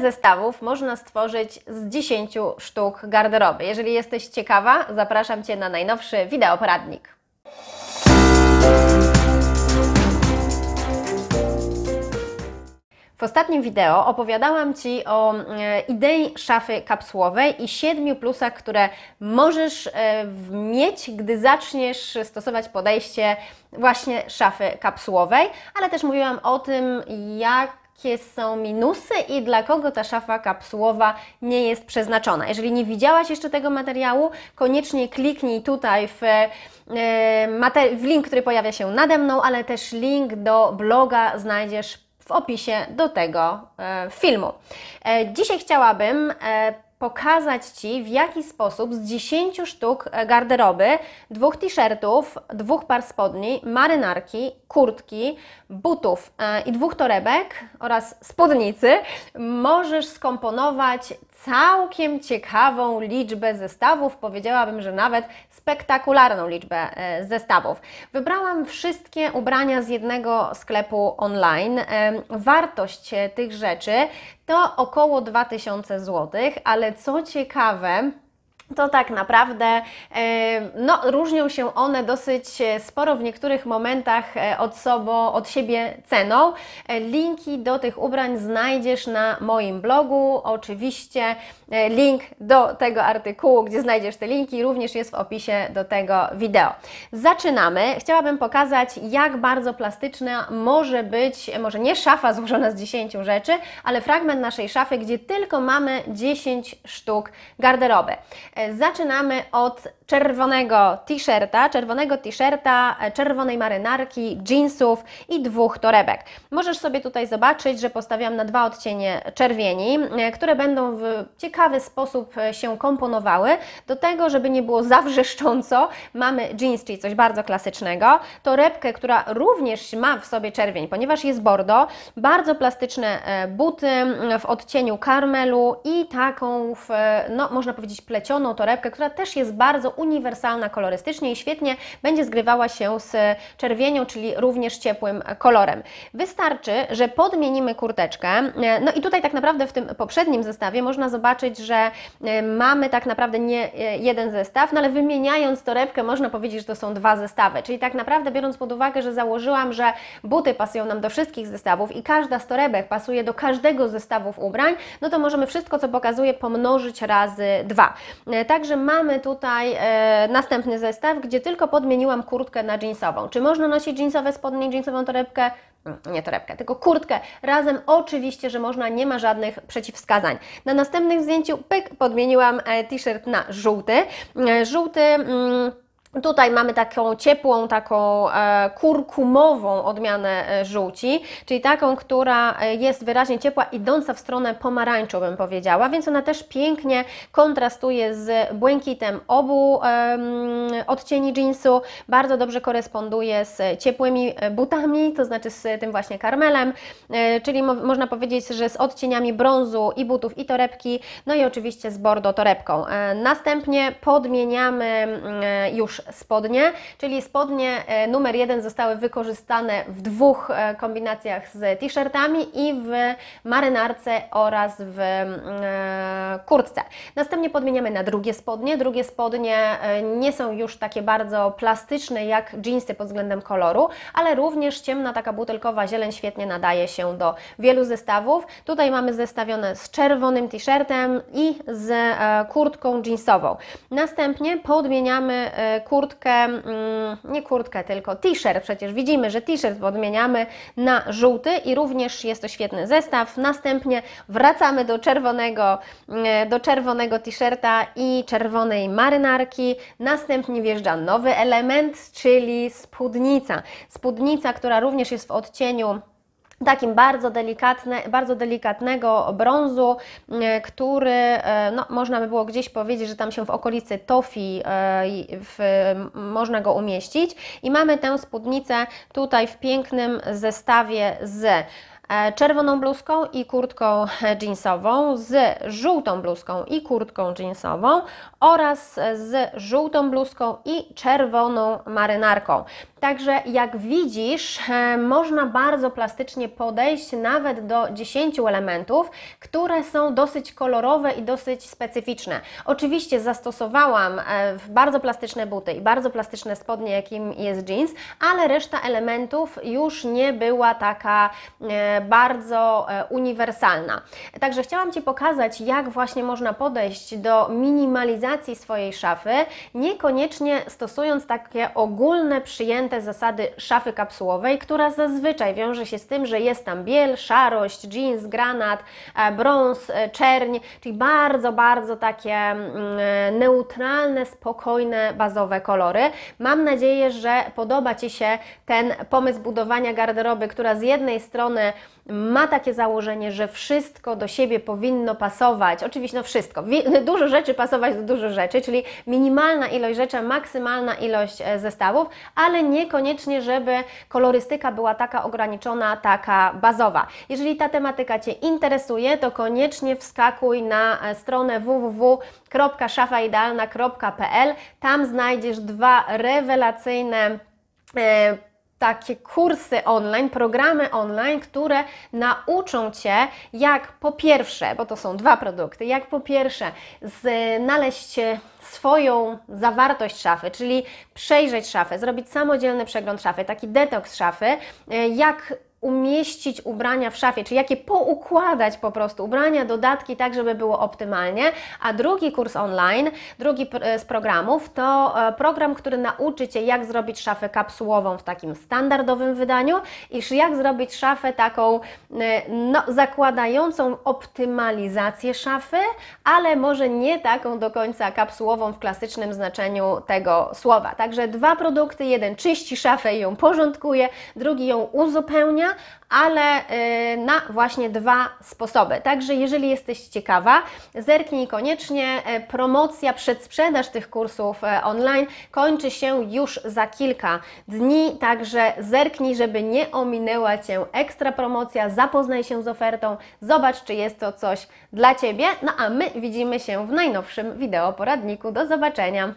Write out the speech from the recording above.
zestawów można stworzyć z 10 sztuk garderoby. Jeżeli jesteś ciekawa, zapraszam Cię na najnowszy wideoporadnik. W ostatnim wideo opowiadałam Ci o e, idei szafy kapsułowej i siedmiu plusach, które możesz e, mieć, gdy zaczniesz stosować podejście właśnie szafy kapsułowej, ale też mówiłam o tym, jak jakie są minusy i dla kogo ta szafa kapsułowa nie jest przeznaczona. Jeżeli nie widziałaś jeszcze tego materiału, koniecznie kliknij tutaj w, e, w link, który pojawia się nade mną, ale też link do bloga znajdziesz w opisie do tego e, filmu. E, dzisiaj chciałabym pokazać Ci, w jaki sposób z 10 sztuk e, garderoby, dwóch t-shirtów, dwóch par spodni, marynarki, kurtki, butów e, i dwóch torebek oraz spódnicy możesz skomponować całkiem ciekawą liczbę zestawów, powiedziałabym, że nawet spektakularną liczbę e, zestawów. Wybrałam wszystkie ubrania z jednego sklepu online. E, wartość e, tych rzeczy to około 2000 zł, ale co ciekawe, to tak naprawdę e, no, różnią się one dosyć e, sporo w niektórych momentach e, od, sobą, od siebie ceną. Linki do tych ubrań znajdziesz na moim blogu. Oczywiście link do tego artykułu, gdzie znajdziesz te linki, również jest w opisie do tego wideo. Zaczynamy. Chciałabym pokazać, jak bardzo plastyczna może być, może nie szafa złożona z 10 rzeczy, ale fragment naszej szafy, gdzie tylko mamy 10 sztuk garderoby. E, zaczynamy od czerwonego t-shirta, czerwonego t-shirta, e, czerwonej marynarki, jeansów i dwóch torebek. Możesz sobie tutaj zobaczyć, że postawiam na dwa odcienie czerwieni, e, które będą w ciekawy sposób się komponowały. Do tego, żeby nie było zawrzeszcząco, mamy jeans, czyli coś bardzo klasycznego, torebkę, która również ma w sobie czerwień, ponieważ jest bordo, bardzo plastyczne buty w odcieniu karmelu i taką, w, no można powiedzieć plecioną, podobną torebkę, która też jest bardzo uniwersalna kolorystycznie i świetnie będzie zgrywała się z czerwienią, czyli również ciepłym kolorem. Wystarczy, że podmienimy kurteczkę. No i tutaj tak naprawdę w tym poprzednim zestawie można zobaczyć, że e, mamy tak naprawdę nie e, jeden zestaw, no ale wymieniając torebkę można powiedzieć, że to są dwa zestawy. Czyli tak naprawdę biorąc pod uwagę, że założyłam, że buty pasują nam do wszystkich zestawów i każda z torebek pasuje do każdego zestawu zestawów ubrań, no to możemy wszystko, co pokazuje, pomnożyć razy dwa. E, E, także mamy tutaj e, następny zestaw, gdzie tylko podmieniłam kurtkę na jeansową. Czy można nosić jeansowe spodnie, jeansową torebkę? Mm, nie torebkę, tylko kurtkę. Razem oczywiście, że można, nie ma żadnych przeciwwskazań. Na następnym zdjęciu pyk podmieniłam e, t-shirt na żółty. Żółty... Mm, Tutaj mamy taką ciepłą, taką e, kurkumową odmianę e, żółci, czyli taką, która e, jest wyraźnie ciepła, idąca w stronę pomarańczu, bym powiedziała, więc ona też pięknie kontrastuje z błękitem obu odcieni jeansu, bardzo dobrze koresponduje z ciepłymi butami, to znaczy z tym właśnie karmelem, czyli można powiedzieć, że z odcieniami brązu i butów i torebki, no i oczywiście z bordo torebką. Następnie podmieniamy mm, już spodnie, czyli spodnie e, numer jeden zostały wykorzystane w dwóch e, kombinacjach z t-shirtami i w marynarce oraz w mm, e, kurtce. Następnie podmieniamy na drugie spodnie. Drugie spodnie nie są już takie bardzo plastyczne jak jeansy pod względem koloru, ale również ciemna taka butelkowa zieleń świetnie nadaje się do wielu zestawów. Tutaj mamy zestawione z czerwonym t-shirtem i z kurtką jeansową. Następnie podmieniamy kurtkę kurtkę, mm, nie kurtkę, tylko t-shirt. Przecież widzimy, że t-shirt odmieniamy na żółty i również jest to świetny zestaw. Następnie wracamy do czerwonego, mm, do czerwonego t-shirta i czerwonej marynarki. Następnie wjeżdża nowy element, czyli spódnica. Spódnica, która również jest w odcieniu takim bardzo, delikatne, bardzo delikatnego brązu, e, który e, no, można by było gdzieś powiedzieć, że tam się w okolicy tofi e, w, można go umieścić. I mamy tę spódnicę tutaj w pięknym zestawie z czerwoną bluzką i kurtką jeansową, z żółtą bluzką i kurtką jeansową oraz z żółtą bluzką i czerwoną marynarką. Także jak widzisz, e, można bardzo plastycznie podejść nawet do 10 elementów, które są dosyć kolorowe i dosyć specyficzne. Oczywiście zastosowałam e, bardzo plastyczne buty i bardzo plastyczne spodnie, jakim jest jeans, ale reszta elementów już nie była taka e, bardzo uniwersalna. Także chciałam Ci pokazać, jak właśnie można podejść do minimalizacji swojej szafy, niekoniecznie stosując takie ogólne przyjęte elementy zasady szafy kapsułowej, która zazwyczaj wiąże się z tym, że jest tam biel, szarość, jeans, granat, e, brąz, e, czerń, czyli bardzo, bardzo takie mm, e, neutralne, spokojne, bazowe kolory. Mam nadzieję, że podoba Ci się ten pomysł budowania garderoby, która z jednej strony ma takie założenie, że wszystko do siebie powinno pasować. Oczywiście, no wszystko. Dużo rzeczy pasować do dużo rzeczy, czyli minimalna ilość rzeczy, maksymalna ilość e, zestawów, ale niekoniecznie, żeby kolorystyka była taka ograniczona, taka bazowa. Jeżeli ta tematyka Cię interesuje, to koniecznie wskakuj na e, stronę www.szafaidealna.pl. Tam znajdziesz dwa rewelacyjne e, takie kursy online, programy online, które nauczą Cię, jak po pierwsze, bo to są dwa produkty, jak po pierwsze znaleźć swoją zawartość szafy, czyli przejrzeć szafę, zrobić samodzielny przegląd szafy, taki detoks szafy, e, jak umieścić ubrania w szafie, czy jakie poukładać po prostu, ubrania, dodatki, tak żeby było optymalnie. A drugi kurs online, drugi e, z programów, to e, program, który nauczy Cię, jak zrobić szafę kapsułową w takim standardowym wydaniu i jak zrobić szafę taką e, no, zakładającą optymalizację szafy, ale może nie taką do końca kapsułową w klasycznym znaczeniu tego słowa. Także dwa produkty, jeden czyści szafę i ją porządkuje, drugi ją uzupełnia, ale y, na właśnie dwa sposoby. Także jeżeli jesteś ciekawa, zerknij koniecznie. Y, promocja przedsprzedaż tych kursów y, online kończy się już za kilka dni, także zerknij, żeby nie ominęła Cię ekstra promocja. Zapoznaj się z ofertą, zobacz, czy jest to coś dla Ciebie. No a my widzimy się w najnowszym wideo poradniku. Do zobaczenia!